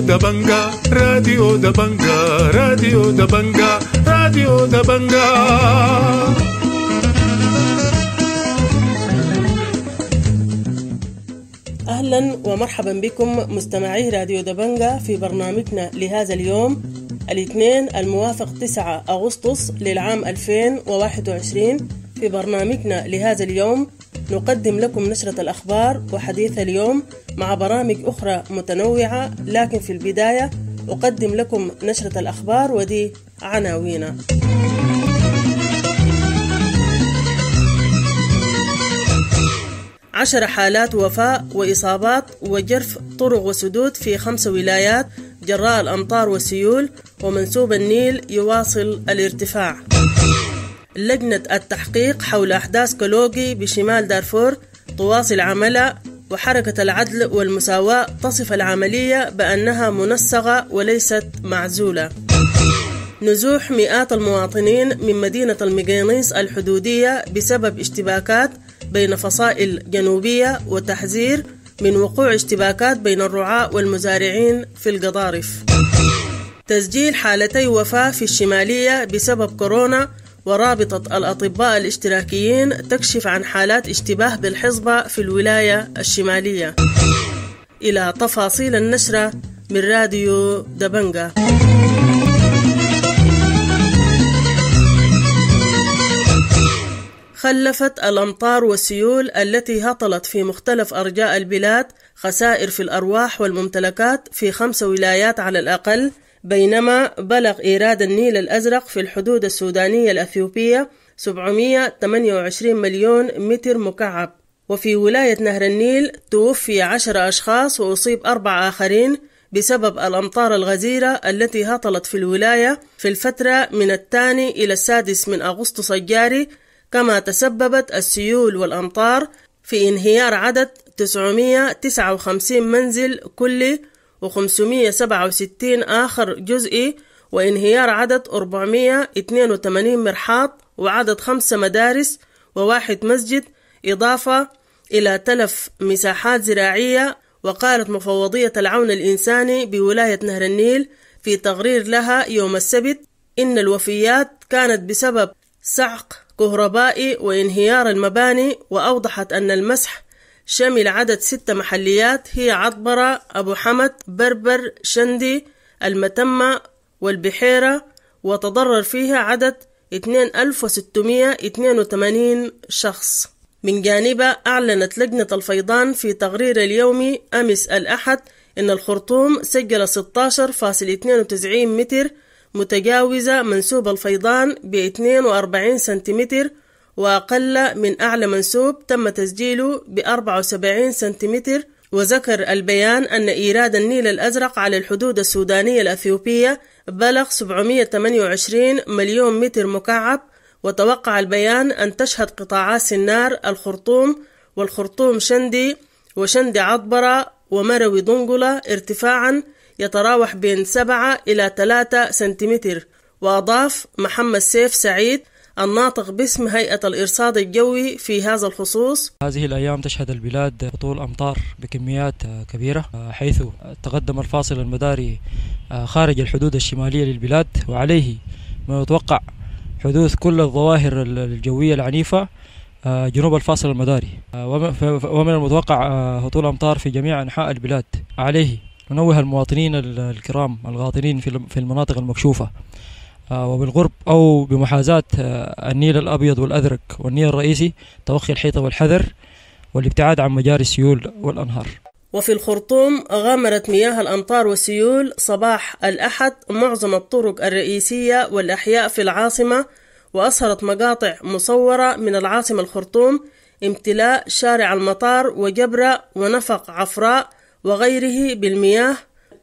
Dabanga, راديو Dabanga, راديو Dabanga, راديو Dabanga. أهلا ومرحبا بكم مستمعي راديو دبنجا في برنامجنا لهذا اليوم الاثنين الموافق 9 أغسطس للعام 2021 في برنامجنا لهذا اليوم نقدم لكم نشرة الأخبار وحديث اليوم مع برامج أخرى متنوعة لكن في البداية أقدم لكم نشرة الأخبار ودي عناوينها عشر حالات وفاء وإصابات وجرف طرق وسدود في خمس ولايات جراء الأمطار والسيول ومنسوب النيل يواصل الارتفاع لجنة التحقيق حول أحداث كولوجي بشمال دارفور تواصل عملها وحركة العدل والمساواة تصف العملية بأنها منسقة وليست معزولة نزوح مئات المواطنين من مدينة المقينيس الحدودية بسبب اشتباكات بين فصائل جنوبية وتحذير من وقوع اشتباكات بين الرعاة والمزارعين في القضارف تسجيل حالتي وفاة في الشمالية بسبب كورونا ورابطة الأطباء الاشتراكيين تكشف عن حالات اشتباه بالحصبة في الولاية الشمالية إلى تفاصيل النشرة من راديو دبنجة خلفت الأمطار والسيول التي هطلت في مختلف أرجاء البلاد خسائر في الأرواح والممتلكات في خمس ولايات على الأقل بينما بلغ إيراد النيل الأزرق في الحدود السودانية الأثيوبية 728 مليون متر مكعب وفي ولاية نهر النيل توفي عشر أشخاص وأصيب أربع آخرين بسبب الأمطار الغزيرة التي هطلت في الولاية في الفترة من الثاني إلى السادس من أغسطس الجاري كما تسببت السيول والأمطار في انهيار عدد 959 منزل كلي و567 آخر جزئي وانهيار عدد 482 مرحاض وعدد خمسة مدارس وواحد مسجد إضافة إلى تلف مساحات زراعية وقالت مفوضية العون الإنساني بولاية نهر النيل في تقرير لها يوم السبت إن الوفيات كانت بسبب سعق كهربائي وانهيار المباني وأوضحت أن المسح شمل عدد ست محليات هي عطبرة أبو حمد بربر شندي المتمة والبحيرة وتضرر فيها عدد 2682 شخص من جانبها أعلنت لجنة الفيضان في تقرير اليومي أمس الأحد إن الخرطوم سجل 16.92 متر متجاوزة منسوب الفيضان ب 42 سنتيمتر وأقل من أعلى منسوب تم تسجيله ب 74 سنتيمتر وذكر البيان أن إيراد النيل الأزرق على الحدود السودانية الأثيوبية بلغ 728 مليون متر مكعب وتوقع البيان أن تشهد قطاعات سنار الخرطوم والخرطوم شندي وشندي عطبرة ومروي دنقلة ارتفاعا يتراوح بين 7 إلى 3 سنتيمتر وأضاف محمد سيف سعيد الناطق باسم هيئة الإرصاد الجوي في هذا الخصوص هذه الأيام تشهد البلاد هطول أمطار بكميات آه، كبيرة آه، حيث تقدم الفاصل المداري آه، خارج الحدود الشمالية للبلاد وعليه ما يتوقع حدوث كل الظواهر الجوية العنيفة جنوب الفاصل المداري ومن المتوقع هطول أمطار في جميع أنحاء البلاد عليه ننوه المواطنين الكرام الغاطنين في المناطق المكشوفة آه، وبالغرب أو بمحاذاة آه، النيل الأبيض والأزرق والنيل الرئيسي توخي الحيطة والحذر والابتعاد عن مجاري السيول والأنهار وفي الخرطوم غمرت مياه الأمطار والسيول صباح الأحد معظم الطرق الرئيسية والأحياء في العاصمة وأظهرت مقاطع مصورة من العاصمة الخرطوم امتلاء شارع المطار وجبرة ونفق عفراء وغيره بالمياه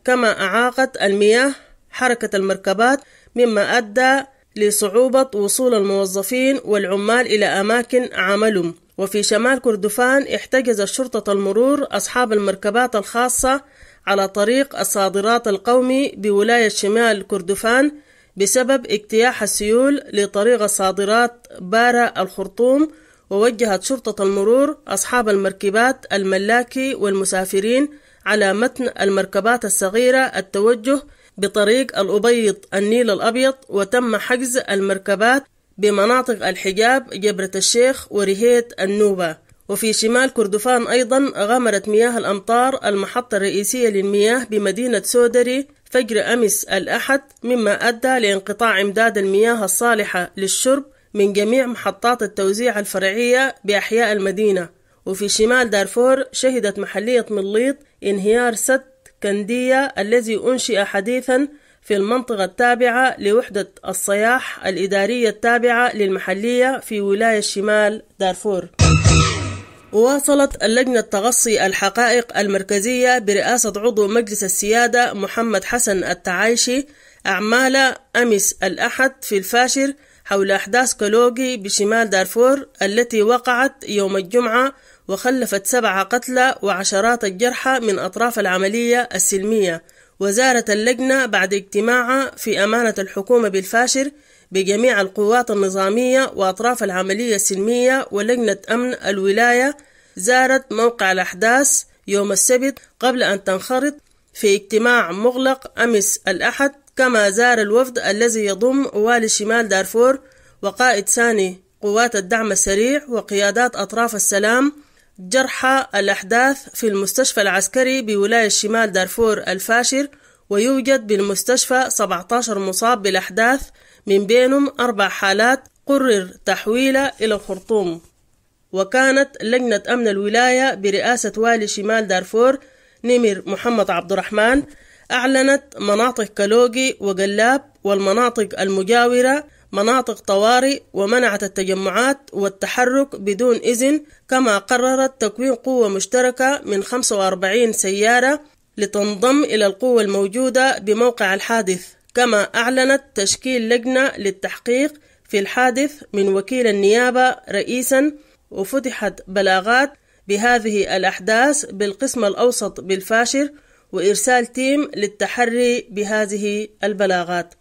كما أعاقت المياه حركة المركبات مما أدى لصعوبة وصول الموظفين والعمال إلى أماكن عملهم وفي شمال كردفان احتجزت شرطة المرور أصحاب المركبات الخاصة على طريق الصادرات القومي بولاية شمال كردفان بسبب اجتياح السيول لطريق الصادرات بارا الخرطوم ووجهت شرطة المرور أصحاب المركبات الملاكي والمسافرين على متن المركبات الصغيرة التوجه بطريق الأبيض النيل الأبيض وتم حجز المركبات بمناطق الحجاب جبرة الشيخ ورهيت النوبة وفي شمال كردفان أيضا غمرت مياه الأمطار المحطة الرئيسية للمياه بمدينة سودري فجر أمس الأحد مما أدى لانقطاع إمداد المياه الصالحة للشرب من جميع محطات التوزيع الفرعية بأحياء المدينة وفي شمال دارفور شهدت محلية مليط انهيار سد كندية الذي أنشئ حديثا في المنطقة التابعة لوحدة الصياح الإدارية التابعة للمحلية في ولاية شمال دارفور واصلت اللجنة تغصي الحقائق المركزية برئاسة عضو مجلس السيادة محمد حسن التعايشي أعمال أمس الأحد في الفاشر حول أحداث كولوجي بشمال دارفور التي وقعت يوم الجمعة وخلفت سبعة قتلى وعشرات الجرحى من أطراف العملية السلمية وزارت اللجنة بعد اجتماعها في أمانة الحكومة بالفاشر بجميع القوات النظامية وأطراف العملية السلمية ولجنة أمن الولاية زارت موقع الأحداث يوم السبت قبل أن تنخرط في اجتماع مغلق أمس الأحد كما زار الوفد الذي يضم والي شمال دارفور وقائد ثاني قوات الدعم السريع وقيادات أطراف السلام جرحى الأحداث في المستشفى العسكري بولاية شمال دارفور الفاشر ويوجد بالمستشفى 17 مصاب بالأحداث من بينهم أربع حالات قرر تحويلها إلى الخرطوم وكانت لجنة أمن الولاية برئاسة والي شمال دارفور نمر محمد عبد الرحمن أعلنت مناطق كالوجي وقلاب والمناطق المجاورة مناطق طوارئ ومنعت التجمعات والتحرك بدون إذن كما قررت تكوين قوة مشتركة من 45 سيارة لتنضم إلى القوة الموجودة بموقع الحادث كما أعلنت تشكيل لجنة للتحقيق في الحادث من وكيل النيابة رئيسا وفتحت بلاغات بهذه الأحداث بالقسم الأوسط بالفاشر وإرسال تيم للتحري بهذه البلاغات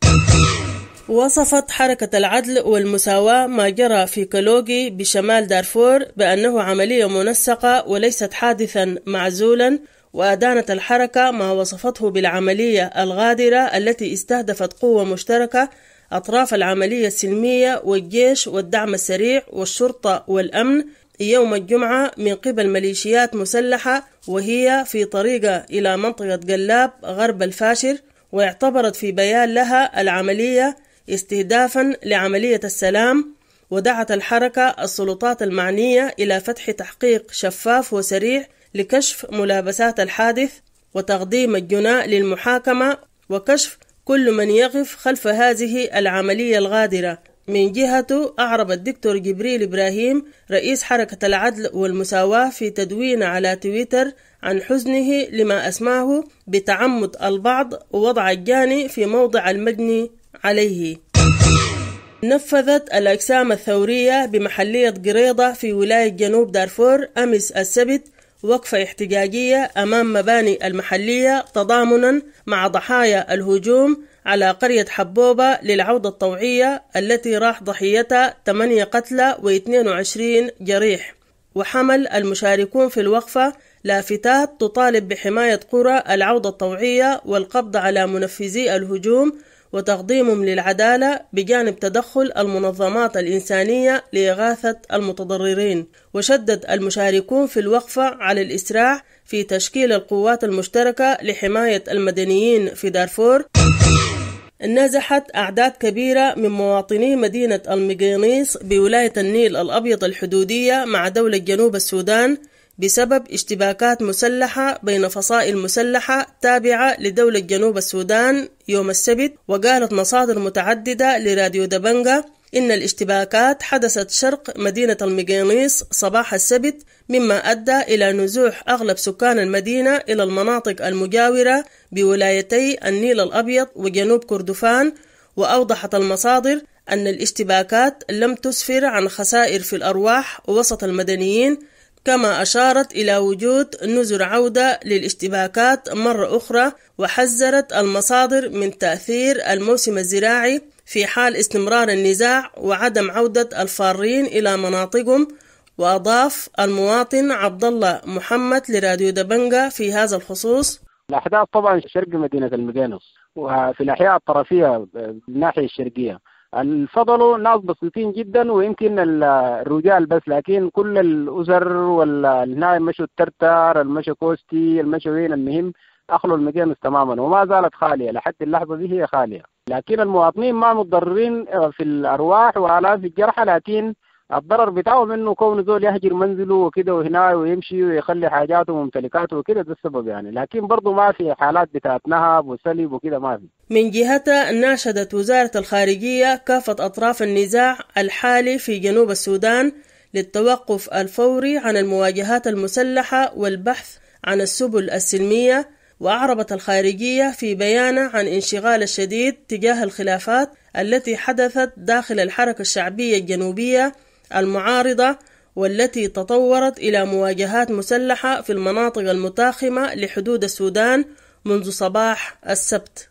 وصفت حركة العدل والمساواة ما جرى في كالوجي بشمال دارفور بأنه عملية منسقة وليست حادثا معزولا وأدانت الحركة ما وصفته بالعملية الغادرة التي استهدفت قوة مشتركة أطراف العملية السلمية والجيش والدعم السريع والشرطة والأمن يوم الجمعة من قبل ميليشيات مسلحة وهي في طريقة إلى منطقة قلاب غرب الفاشر واعتبرت في بيان لها العملية استهدافا لعملية السلام ودعت الحركة السلطات المعنية إلى فتح تحقيق شفاف وسريع لكشف ملابسات الحادث وتقديم الجناء للمحاكمة وكشف كل من يقف خلف هذه العملية الغادرة من جهته أعرب الدكتور جبريل إبراهيم رئيس حركة العدل والمساواة في تدوين على تويتر عن حزنه لما أسماه بتعمد البعض ووضع الجاني في موضع المجني عليه نفذت الأجسام الثورية بمحلية قريضة في ولاية جنوب دارفور أمس السبت وقفة احتجاجية أمام مباني المحلية تضامنا مع ضحايا الهجوم على قرية حبوبة للعودة الطوعية التي راح ضحيتها 8 قتلى و22 جريح وحمل المشاركون في الوقفة لافتات تطالب بحماية قرى العودة الطوعية والقبض على منفذي الهجوم وتقديمهم للعدالة بجانب تدخل المنظمات الإنسانية لإغاثة المتضررين وشدد المشاركون في الوقفة على الإسراع في تشكيل القوات المشتركة لحماية المدنيين في دارفور نزحت أعداد كبيرة من مواطني مدينة المقينيس بولاية النيل الأبيض الحدودية مع دولة جنوب السودان بسبب اشتباكات مسلحة بين فصائل مسلحة تابعة لدولة جنوب السودان يوم السبت وقالت مصادر متعددة لراديو دبنجا إن الاشتباكات حدثت شرق مدينة المقينيس صباح السبت مما أدى إلى نزوح أغلب سكان المدينة إلى المناطق المجاورة بولايتي النيل الأبيض وجنوب كردفان وأوضحت المصادر أن الاشتباكات لم تسفر عن خسائر في الأرواح وسط المدنيين كما أشارت إلى وجود نذر عودة للاشتباكات مرة أخرى وحذرت المصادر من تأثير الموسم الزراعي في حال استمرار النزاع وعدم عودة الفارين إلى مناطقهم وأضاف المواطن عبد الله محمد لراديو دبنجا في هذا الخصوص الأحداث طبعا شرق مدينة المقينص وفي الأحياء الطرفية الناحية الشرقية الفضلوا ناس بسيطين جدا ويمكن الرجال بس لكن كل الأسر والهنا مشوا الترتر المشوا كوستي المشوا وين المهم أخلوا المقيمس تماما وما زالت خالية لحد اللحظة دي هي خالية لكن المواطنين ما متضررين في الأرواح وآلاف الجرحى لكن الضرر بتاعه منه كون زول يهجر منزله وكده وهنا ويمشي ويخلي حاجاته وممتلكاته وكده ده السبب يعني لكن برضه ما في حالات بتاعت نهب وسلب وكده ما في من جهتها ناشدت وزارة الخارجية كافة أطراف النزاع الحالي في جنوب السودان للتوقف الفوري عن المواجهات المسلحة والبحث عن السبل السلمية وأعربت الخارجية في بيانه عن انشغال الشديد تجاه الخلافات التي حدثت داخل الحركة الشعبية الجنوبية المعارضة والتي تطورت إلى مواجهات مسلحة في المناطق المتاخمة لحدود السودان منذ صباح السبت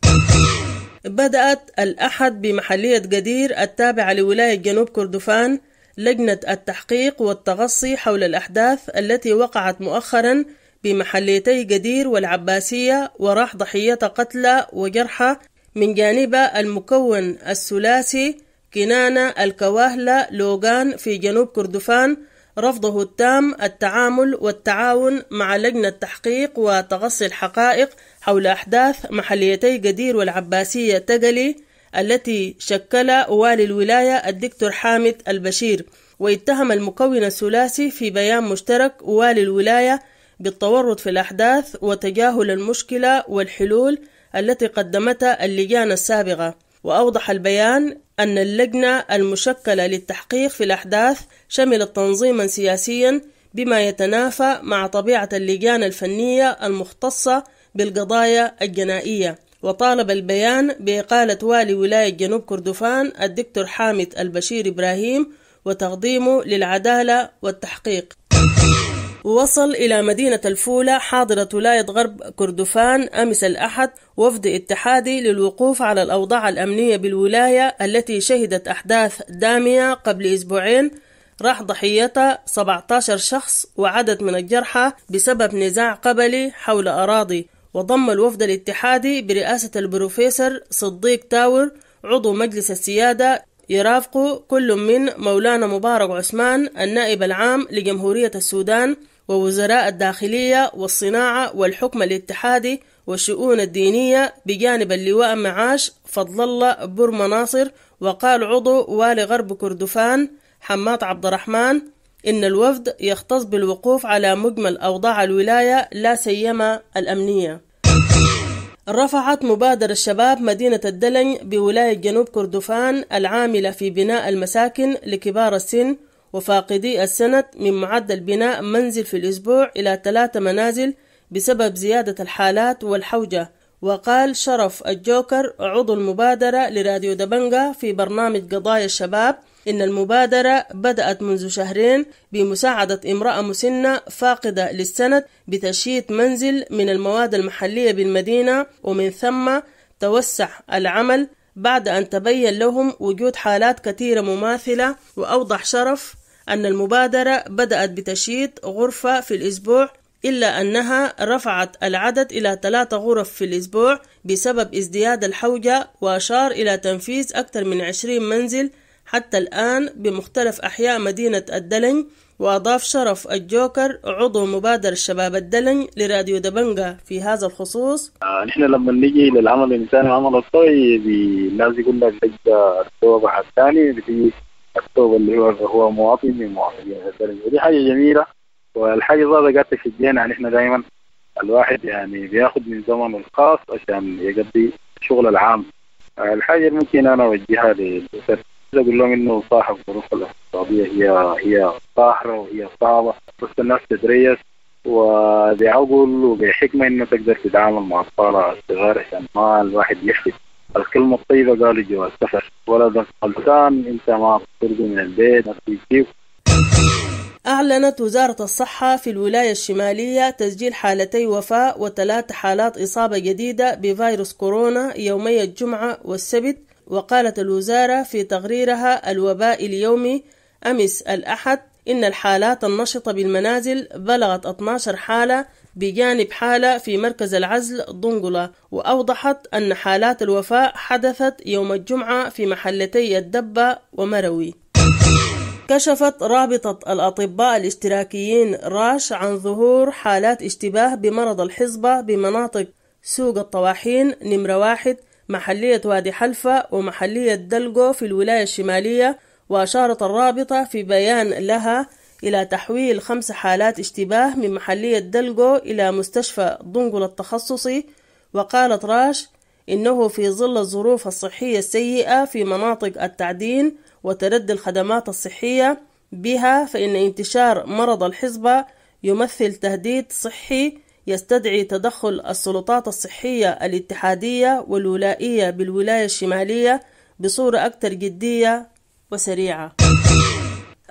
بدأت الأحد بمحلية قدير التابعة لولاية جنوب كردفان لجنة التحقيق والتغصي حول الأحداث التي وقعت مؤخرا بمحليتي قدير والعباسية وراح ضحية قتلى وجرحى من جانب المكون الثلاثي كنانة الكواهلة لوغان في جنوب كردفان رفضه التام التعامل والتعاون مع لجنة تحقيق وتغصي الحقائق حول أحداث محليتي قدير والعباسية تقلي التي شكل والي الولاية الدكتور حامد البشير واتهم المكون الثلاثي في بيان مشترك والي الولاية بالتورط في الأحداث وتجاهل المشكلة والحلول التي قدمتها اللجان السابقة وأوضح البيان أن اللجنة المشكلة للتحقيق في الأحداث شملت تنظيما سياسيا بما يتنافى مع طبيعة اللجان الفنية المختصة بالقضايا الجنائية وطالب البيان بإقالة والي ولاية جنوب كردفان الدكتور حامد البشير إبراهيم وتقديمه للعدالة والتحقيق ووصل إلى مدينة الفولة حاضرة ولاية غرب كردفان أمس الأحد وفد اتحادي للوقوف على الأوضاع الأمنية بالولاية التي شهدت أحداث دامية قبل أسبوعين راح ضحيتها 17 شخص وعدد من الجرحى بسبب نزاع قبلي حول أراضي وضم الوفد الاتحادي برئاسة البروفيسور صديق تاور عضو مجلس السيادة يرافق كل من مولانا مبارك عثمان النائب العام لجمهورية السودان ووزراء الداخلية والصناعة والحكم الاتحادي والشؤون الدينية بجانب اللواء معاش فضل الله برما ناصر وقال عضو والي غرب كردفان حماد عبد الرحمن إن الوفد يختص بالوقوف على مجمل أوضاع الولاية لا سيما الأمنية رفعت مبادرة الشباب مدينة الدلن بولاية جنوب كردفان العاملة في بناء المساكن لكبار السن وفاقدي السنة من معدل بناء منزل في الأسبوع إلى ثلاثة منازل بسبب زيادة الحالات والحوجة وقال شرف الجوكر عضو المبادرة لراديو دبنجا في برنامج قضايا الشباب إن المبادرة بدأت منذ شهرين بمساعدة امرأة مسنة فاقدة للسند بتشييد منزل من المواد المحلية بالمدينة ومن ثم توسع العمل بعد أن تبين لهم وجود حالات كثيرة مماثلة وأوضح شرف أن المبادرة بدأت بتشييد غرفة في الأسبوع إلا أنها رفعت العدد إلى ثلاثة غرف في الأسبوع بسبب ازدياد الحوجة وأشار إلى تنفيذ أكثر من عشرين منزل حتى الآن بمختلف أحياء مدينة الدلنج وأضاف شرف الجوكر عضو مبادرة شباب الدلنج لراديو دبنجا في هذا الخصوص آه نحن لما نجي للعمل الإنساني والعمل الصوي الناس دي لك بتجد الثوب الثاني بتجي الثوب اللي هو هو مواطن من مواطنين الدلنج ودي حاجة جميلة والحاجة دي قاعدة تشجعنا يعني احنا دائما الواحد يعني بياخد من زمنه الخاص عشان يقضي شغل العام آه، الحاجة اللي ممكن أنا أوجهها للأسر كده اقول لهم انه صاحب الظروف الاقتصاديه هي هي قاهره وهي صعبه بس الناس تدريس وبعقل وبحكمه انه تقدر تتعامل مع الطالع الصغار عشان ما الواحد يحفظ الكلمة الطيبة قالوا جوا السفر ولا غلطان انت ما بترجو من البيت ما بتجيب أعلنت وزارة الصحة في الولاية الشمالية تسجيل حالتي وفاة وثلاث حالات إصابة جديدة بفيروس كورونا يومي الجمعة والسبت وقالت الوزارة في تقريرها الوباء اليومي أمس الأحد إن الحالات النشطة بالمنازل بلغت 12 حالة بجانب حالة في مركز العزل دنقلة وأوضحت أن حالات الوفاة حدثت يوم الجمعة في محلتي الدبة ومروي كشفت رابطة الأطباء الاشتراكيين راش عن ظهور حالات اشتباه بمرض الحصبة بمناطق سوق الطواحين نمرة واحد محلية وادي حلفة ومحلية دلقو في الولاية الشمالية وأشارت الرابطة في بيان لها إلى تحويل خمس حالات اشتباه من محلية دلقو إلى مستشفى دنقل التخصصي وقالت راش إنه في ظل الظروف الصحية السيئة في مناطق التعدين وتردي الخدمات الصحية بها فإن انتشار مرض الحصبة يمثل تهديد صحي يستدعي تدخل السلطات الصحية الاتحادية والولائية بالولاية الشمالية بصورة أكثر جدية وسريعة.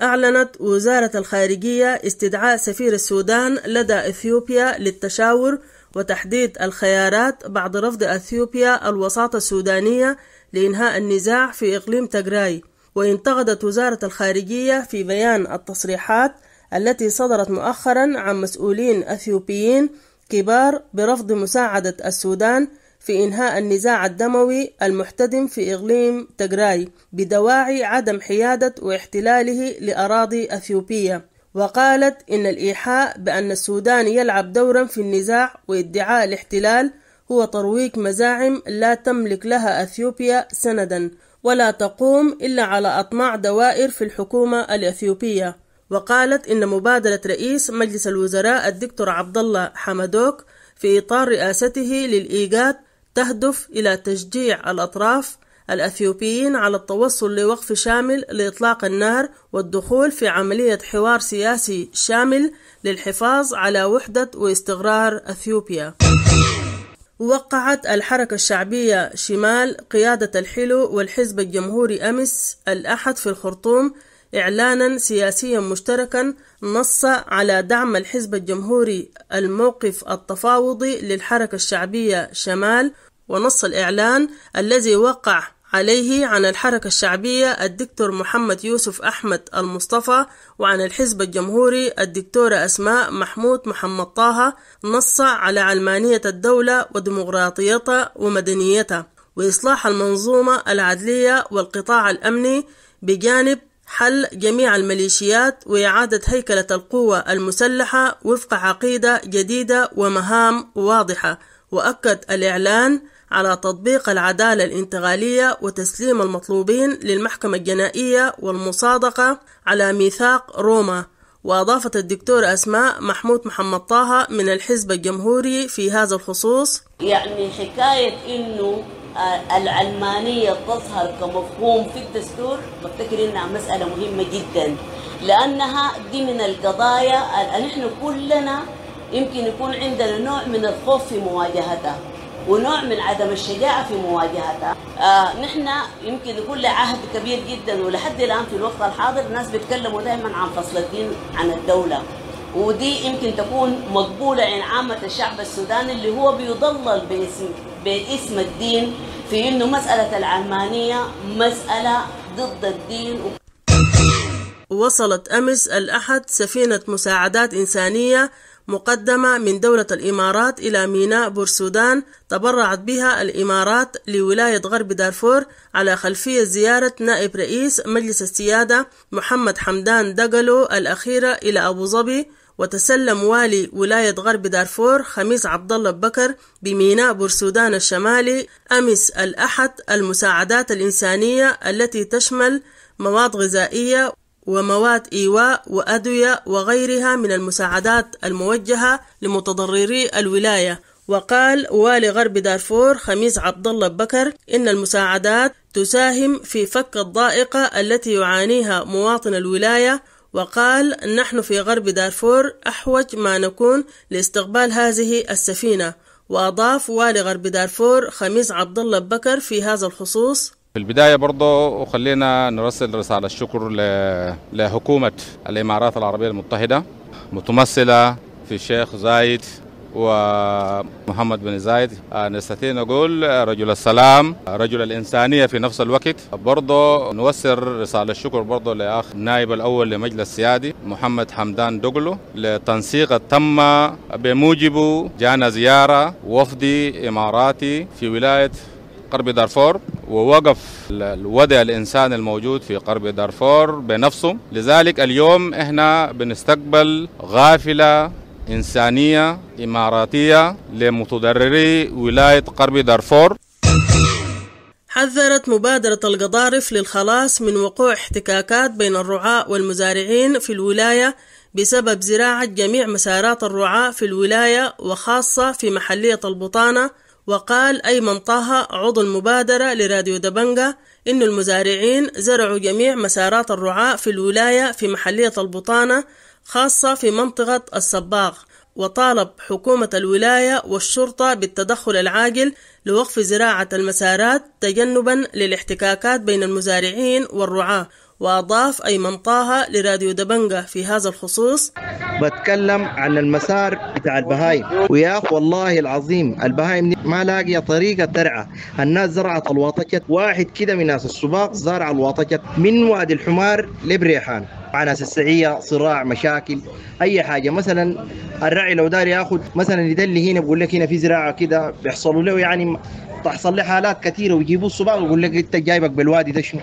أعلنت وزارة الخارجية استدعاء سفير السودان لدى إثيوبيا للتشاور وتحديد الخيارات بعد رفض أثيوبيا الوساطة السودانية لإنهاء النزاع في إقليم تجراي وانتقدت وزارة الخارجية في بيان التصريحات التي صدرت مؤخرا عن مسؤولين أثيوبيين كبار برفض مساعدة السودان في إنهاء النزاع الدموي المحتدم في إقليم تجراي بدواعي عدم حيادة واحتلاله لأراضي أثيوبيا وقالت إن الإيحاء بأن السودان يلعب دورا في النزاع وادعاء الاحتلال هو ترويج مزاعم لا تملك لها أثيوبيا سندا ولا تقوم إلا على أطماع دوائر في الحكومة الأثيوبية وقالت إن مبادرة رئيس مجلس الوزراء الدكتور عبد الله حمدوك في إطار رئاسته للإيجاد تهدف إلى تشجيع الأطراف الأثيوبيين على التوصل لوقف شامل لإطلاق النار والدخول في عملية حوار سياسي شامل للحفاظ على وحدة واستقرار أثيوبيا. وقعت الحركة الشعبية شمال قيادة الحلو والحزب الجمهوري أمس الأحد في الخرطوم إعلانا سياسيا مشتركا نص على دعم الحزب الجمهوري الموقف التفاوضي للحركة الشعبية شمال ونص الإعلان الذي وقع عليه عن الحركة الشعبية الدكتور محمد يوسف أحمد المصطفى وعن الحزب الجمهوري الدكتورة أسماء محمود محمد طه نص على علمانية الدولة وديمقراطيتها ومدنيتها وإصلاح المنظومة العدلية والقطاع الأمني بجانب حل جميع الميليشيات وإعادة هيكلة القوة المسلحة وفق عقيدة جديدة ومهام واضحة وأكد الإعلان على تطبيق العدالة الانتقالية وتسليم المطلوبين للمحكمة الجنائية والمصادقة على ميثاق روما وأضافت الدكتور أسماء محمود محمد طه من الحزب الجمهوري في هذا الخصوص يعني حكاية إنه العلمانية تظهر كمفهوم في الدستور بفتكر إنها مسألة مهمة جدا لأنها دي من القضايا نحن كلنا يمكن يكون عندنا نوع من الخوف في مواجهتها ونوع من عدم الشجاعة في مواجهتها آه نحن يمكن يكون لعهد كبير جدا ولحد الآن في الوقت الحاضر الناس بيتكلموا دائما عن فصل الدين عن الدولة ودي يمكن تكون مقبولة عند عامة الشعب السوداني اللي هو بيضلل باسم, باسم الدين في انه مسألة العلمانية مسألة ضد الدين و... وصلت أمس الأحد سفينة مساعدات إنسانية مقدمة من دولة الإمارات إلى ميناء بورسودان تبرعت بها الإمارات لولاية غرب دارفور على خلفية زيارة نائب رئيس مجلس السيادة محمد حمدان دقلو الأخيرة إلى أبو ظبي وتسلم والي ولاية غرب دارفور خميس عبد الله بكر بميناء بورسودان الشمالي أمس الأحد المساعدات الإنسانية التي تشمل مواد غذائية ومواد إيواء وأدوية وغيرها من المساعدات الموجهة لمتضرري الولاية وقال والي غرب دارفور خميس عبد الله بكر إن المساعدات تساهم في فك الضائقة التي يعانيها مواطن الولاية وقال نحن في غرب دارفور أحوج ما نكون لاستقبال هذه السفينة وأضاف والي غرب دارفور خميس عبد الله بكر في هذا الخصوص في البداية برضو خلينا نرسل رسالة الشكر لحكومة الإمارات العربية المتحدة متمثلة في الشيخ زايد ومحمد بن زايد آه، نستطيع نقول رجل السلام رجل الإنسانية في نفس الوقت برضو نوسر رسالة الشكر برضو لأخ النائب الأول لمجلس السيادي محمد حمدان دوغلو لتنسيق التم بموجبه جانا زيارة وفدي إماراتي في ولاية قرب دارفور ووقف الوضع الإنسان الموجود في قرب دارفور بنفسه لذلك اليوم إحنا بنستقبل غافلة إنسانية إماراتية لمتضرري ولاية قرب دارفور حذرت مبادرة القضارف للخلاص من وقوع احتكاكات بين الرعاة والمزارعين في الولاية بسبب زراعة جميع مسارات الرعاة في الولاية وخاصة في محلية البطانة وقال أيمن طه عضو المبادرة لراديو دبنجة إن المزارعين زرعوا جميع مسارات الرعاة في الولاية في محلية البطانة خاصة في منطقة الصباغ وطالب حكومة الولاية والشرطة بالتدخل العاجل لوقف زراعة المسارات تجنبا للاحتكاكات بين المزارعين والرعاة وأضاف أيمن طه لراديو دبنجة في هذا الخصوص بتكلم عن المسار بتاع البهايم ويا أخ والله العظيم البهايم ما لاقية طريقة ترعى الناس زرعت الواطجت واحد كده من ناس السباق زرع الواطجت من وادي الحمار لبريحان مع ناس السعية صراع مشاكل أي حاجة مثلا الرعي لو داري ياخذ مثلا يدلي هنا بقول لك هنا في زراعة كده بيحصلوا له يعني تحصل له حالات كثيرة ويجيبوا السباق ويقول لك أنت جايبك بالوادي ده شنو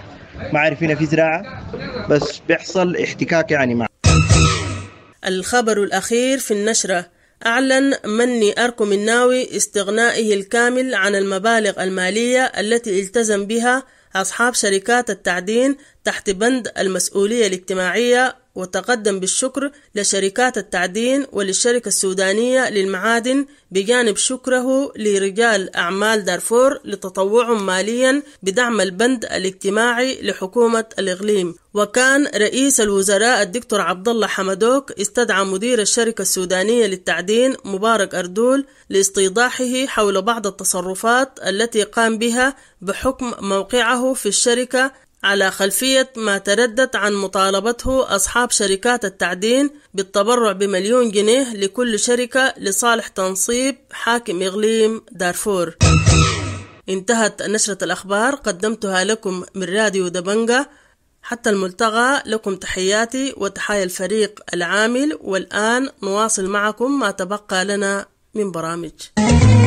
ما عارفين في زراعه بس بيحصل احتكاك يعني مع الخبر الاخير في النشره أعلن مني أركم الناوي استغنائه الكامل عن المبالغ المالية التي التزم بها أصحاب شركات التعدين تحت بند المسؤولية الاجتماعية وتقدم بالشكر لشركات التعدين وللشركة السودانية للمعادن بجانب شكره لرجال أعمال دارفور لتطوعهم ماليا بدعم البند الاجتماعي لحكومة الإقليم وكان رئيس الوزراء الدكتور عبد الله حمدوك استدعى مدير الشركة السودانية للتعدين مبارك أردول لاستيضاحه حول بعض التصرفات التي قام بها بحكم موقعه في الشركة على خلفية ما تردد عن مطالبته أصحاب شركات التعدين بالتبرع بمليون جنيه لكل شركة لصالح تنصيب حاكم إقليم دارفور انتهت نشرة الأخبار قدمتها لكم من راديو دبنجة حتى الملتقى لكم تحياتي وتحايا الفريق العامل والآن نواصل معكم ما تبقى لنا من برامج